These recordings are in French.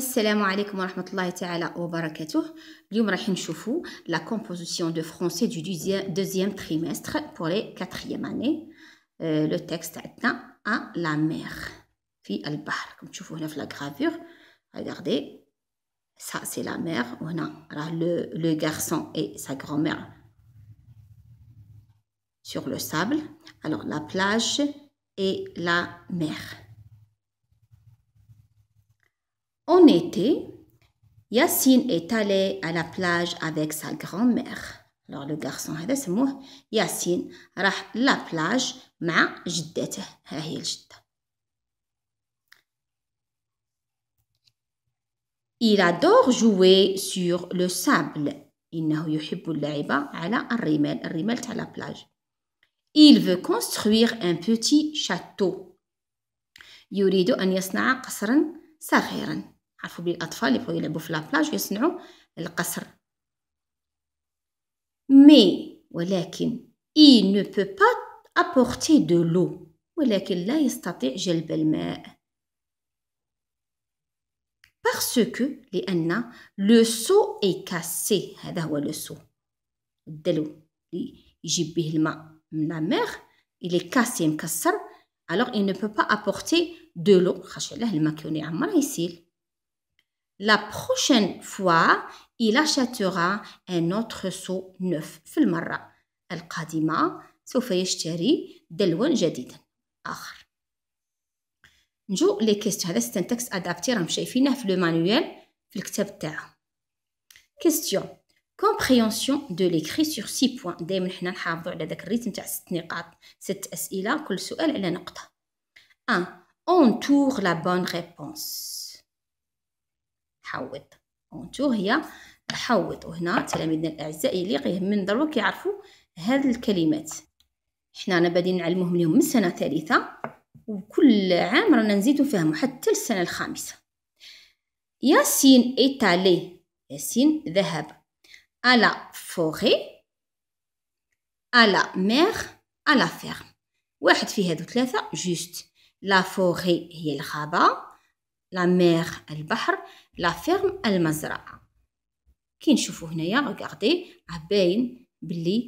Assalamu alaikum wa taala wa barakatuh. Nous allons voir la composition de français du deuxième trimestre pour les quatrième année. Euh, le texte est à la mer. Fille parle Comme tu vois la gravure, regardez. Ça, c'est la mer. On a le garçon et sa grand-mère sur le sable. Alors la plage et la mer. En été, Yassine est allé à la plage avec sa grand-mère. Alors, le garçon, il s'appelle Yassine, il à la plage ma sa grand-mère. Il adore jouer sur le sable. Il jouer sur le sable. Il veut construire un petit château. Il veut construire un petit château. عرفوا بلي الاطفال يبقاو يلعبوا في لابلاج يصنعوا القصر مي ولكن اي نو بو با ابورتي دو لو ولكن لا يستطيع جلب الماء parce لأن لو سو اي كاسي هذا هو لو سو الدلو اللي يجيب به الماء من لا ميغ الي كاسي مكسر الوغ اي نو بو با ابورتي دو لو خاش علاه الماء كيولي عمره يسيل la prochaine fois, il achètera un autre seau neuf. Fil marra. El kadima, soufa yishtari, delwen jadid. Akhar. Njou, les questions. C'est un texte adapté, ram chayfina, le manuel, fil ktab Question. Compréhension de l'écrit sur six points. Dès que nous avons le rythme de cette nécate, cette question, est la nocta. 1. Entoure la bonne réponse. حوض اونتو هي حوض وهنا تلاميذنا الاعزاء اللي من ضروري كيعرفوا هاد الكلمات حنا انا بادين نعلموهم اليوم من سنه ثالثه وكل عام رانا نزيدو فيهم حتى السنه الخامسه ياسين ايتالي ياسين ذهب على فوغي على مير على فيرم واحد في هادو ثلاثه جوست لا فوغي هي الغابه لا مير البحر la ferme, al maison, qui nous fait Regardez. « à peine bleu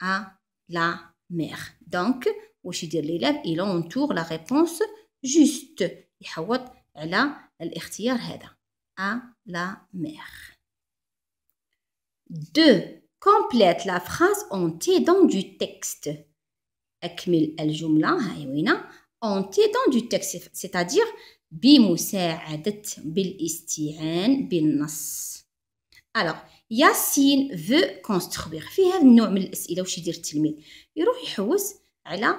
à la mer. Donc, aujourd'hui, l'élève il entoure la réponse juste. Il faut être à l'acte. a à la mer. Deux. Complète la phrase entière dans du texte. Équimul al-jumla haywina entière dans du texte, c'est-à-dire بمساعدة بالاستعان بالنص الوغ ياسين فو كونستخبيغ في هذا النوع من الاسئله واش يدير التلميذ يروح يحوس على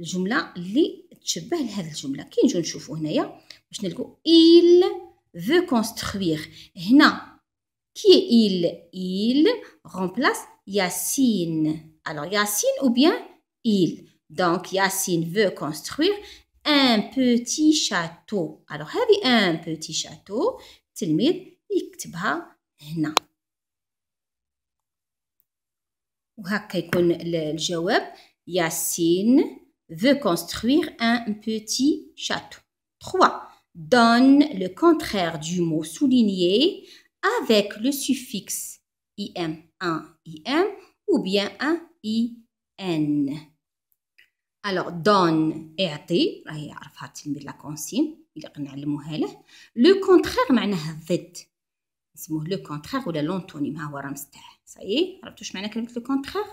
الجمله اللي تشبه لهذه الجمله كي نجو نشوفو هنايا باش نلقو إيل فو كونستخبيغ هنا كي إيل إيل غومبلاس ياسين الوغ ياسين او بيان إيل دونك ياسين فو كونستخبيغ un petit château. Alors, هذه un petit château. التلميذ يكتبها هنا. وهكا يكون الجواب Yassine veut construire un petit château. 3. Donne le contraire du mot souligné avec le suffixe im, un im ou bien un in. الوغ دون اعطي راهي عرفها التلميذ كونسين اللي نعلموها له لو كونترير معناه الضد نسموه لو كونترير ولا لونتونيم ها هو رمز تاعه صايي عرفتوا واش معنى كلمه لو كونترير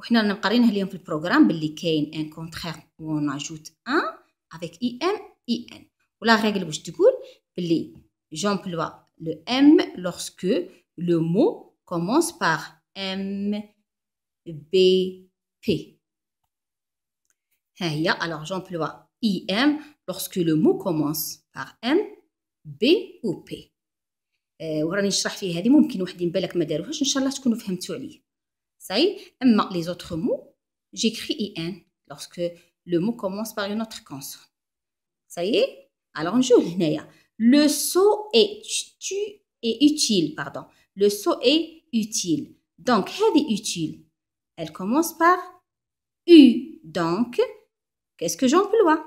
وحنا رانا قريناه اليوم في البروغرام باللي كاين ان كونترير اون اجوت ان افيك اي ام اي ان ولا ريغل واش تقول باللي جومبلوا لو ام لوغسكو لو مو كومونس بار ام بي بي alors j'emploie IM lorsque le mot commence par M, B ou P. وراني نشرح فيه هذه ممكن وحدين بالك ما داروهاش ان شاء الله تكونوا فهمتوا عليا صاي اما les autres mots, j'écris IN lorsque le mot commence par une autre consonne صاي alors نجيو لهنايا le saut est tu est utile pardon le saut est utile donc est utile elle commence par U donc qu'est-ce que j'emploie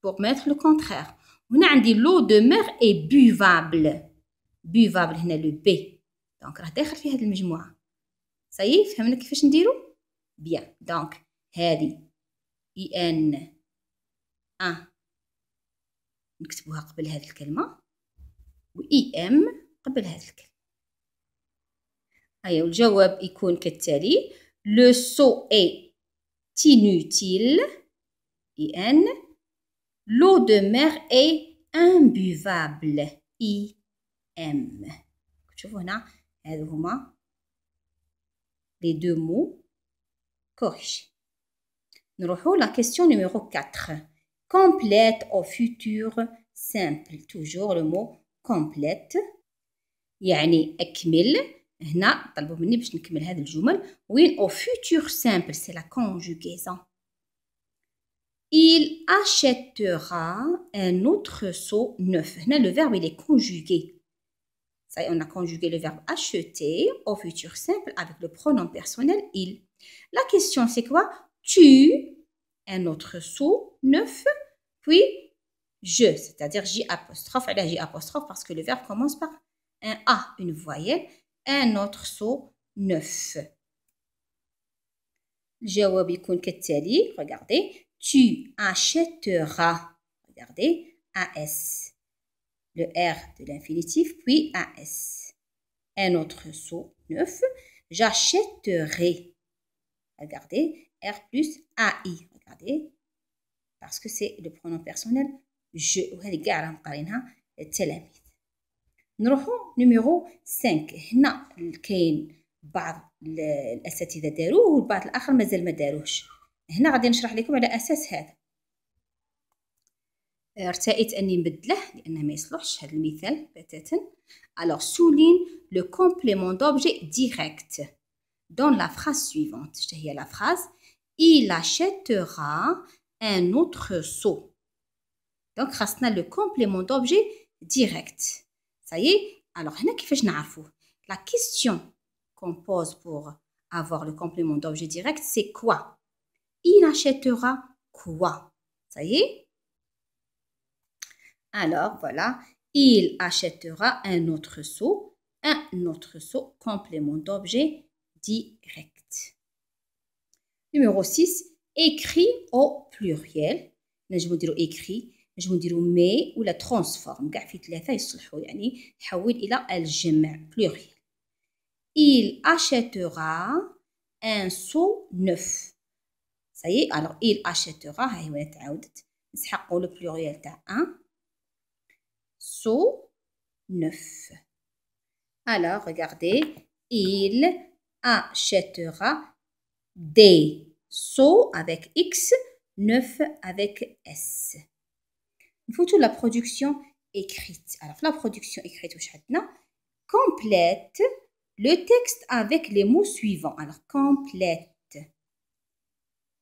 pour mettre le contraire on a dit l'eau de mer est buvable هنا لو بي دونك راه داخل في هذه المجموعه صافي فهمنا كيفاش نديرو بيان دونك هذه اي ان ا نكتبوها قبل هذه الكلمه و اي e ام قبل هذه الكلمه ايوا الجواب يكون كالتالي لو سو est تينوتيل I-N, L'eau de mer est imbuvable I-M. هنا هذو هما les deux mots corrigés. نروحو la question numéro 4. Complète au futur simple. Toujours le mot complète. يعني اكمل هنا طلبوا مني باش نكمل هذه الجمل وين au futur simple c'est la conjugaison il achètera un autre seau neuf. le verbe, il est conjugué. Ça y est, on a conjugué le verbe acheter au futur simple avec le pronom personnel il. La question, c'est quoi Tu, un autre seau neuf, puis je, c'est-à-dire J apostrophe, elle apostrophe parce que le verbe commence par un A, une voyelle, un autre seau neuf. الجواب يكون كالتالي regardez tu achèteras. Regardez, AS. Le R de l'infinitif, puis AS. Un autre saut, neuf. J'achèterai. Regardez, R plus AI. Regardez, parce que c'est le pronom personnel. Je. نروحو numéro 5 هنا كاين بعض numéro 5. هنا غادي نشرح لكم على اساس هذا أه، ارتأيت اني نبدله لان ما يصلحش هذا المثال بتاتا الوغ سولين لو كومبليمون دوبجي ديريكت دون لا فراز سويفونت شتا هي لا فراز il achètera un autre seau. Donc, خاصنا لو كومبليمون d'objet direct. Ça y est هنا كيفاش نعرفوه La question qu'on pose pour avoir le complément d'objet direct, c'est quoi il achètera quoi Ça y est Alors, voilà, il achètera un autre seau, un autre seau, complément d'objet direct. Numéro 6, écrit au pluriel. je vous نديرو écrit je vous dirai mais. Ou la transforme. Il pluriel. Il achètera un seau neuf. Ça y est, alors il achètera, hein, le pluriel تاع 1 so, 9. Alors, regardez, il achètera des sauts avec X, 9 avec S. faut la production écrite. Alors, la production écrite, complète le texte avec les mots suivants. Alors, complète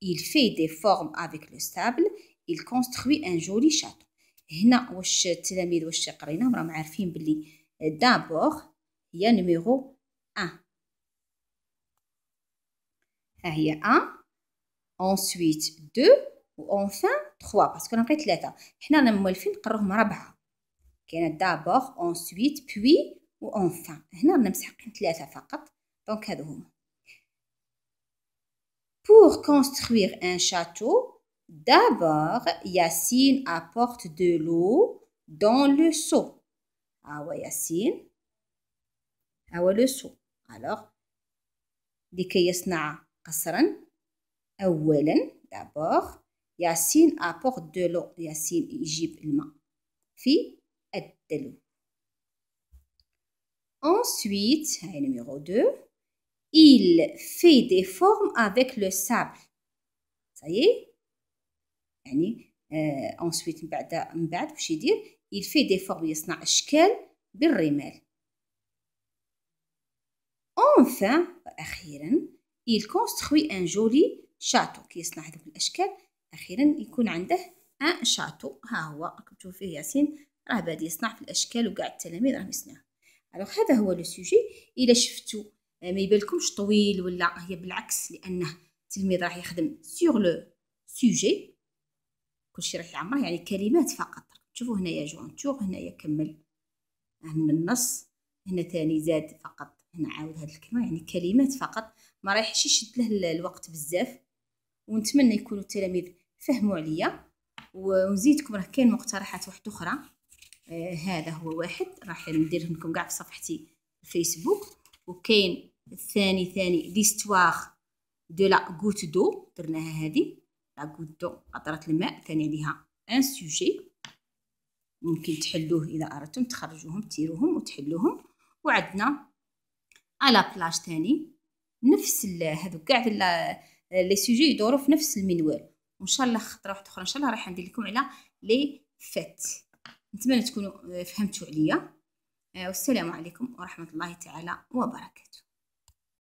il fait des formes avec le sable il construit un joli château هنا واش التلاميذ واش قرينا راهم عارفين بلي دابور هي نيميرو 1 ها هي 1 ensuite 2 وانفان 3 باسكو انا لقيت 3 حنا انا المؤلفين نقروهم ربعه كاينه دابور ensuite puis وانفان هنا رانا مسحقين 3 فقط دونك هادو هما Pour construire un château, d'abord, Yacine apporte de l'eau dans le seau. Ah ouais, Yacine. Ah le seau. Alors, d'abord, يصنع قصرا de l'eau. Yacine, l'eau. de l'eau. de fi الماء de l'eau. Ensuite, numéro 2 il fait des formes avec le sable ça y est يعني آه ensuite من بعد من بعد واش يدير il fait des formes يصنع اشكال بالرمال enfin اخيرا il construit un joli château كي يصنع هذوك الاشكال اخيرا يكون عنده ان شاتو ها هو راكم تشوفوا فيه ياسين راه بادي يصنع في الاشكال وكاع التلاميذ راهم يصنعوا الوغ هذا هو لو سوجي الا شفتوا آه، ما يبالكمش طويل ولا هي بالعكس لانه التلميذ راح يخدم سيغ لو سوجي كلشي راح يعمر يعني كلمات فقط تشوفوا هنايا جونتور هنايا كمل من النص هنا تاني زاد فقط هنا عاود هاد الكلمه يعني كلمات فقط ما رايحش يشد له الوقت بزاف ونتمنى يكونوا التلاميذ فهموا عليا ونزيدكم راه كاين مقترحات واحده اخرى آه هذا هو واحد راح ندير لكم كاع في صفحتي الفيسبوك وكاين الثاني ثاني ليستواغ دو لا غوت دو درناها هادي لا غوت دو قطرة الماء ثاني عليها ان سوجي ممكن تحلوه اذا اردتم تخرجوهم تيروهم وتحلوهم وعندنا على بلاج ثاني نفس هذو كاع لي سوجي يدوروا في نفس المنوال وان شاء الله خطره واحده اخرى ان شاء الله راح ندير لكم على لي فات نتمنى تكونوا فهمتوا عليا آه، والسلام عليكم ورحمه الله تعالى وبركاته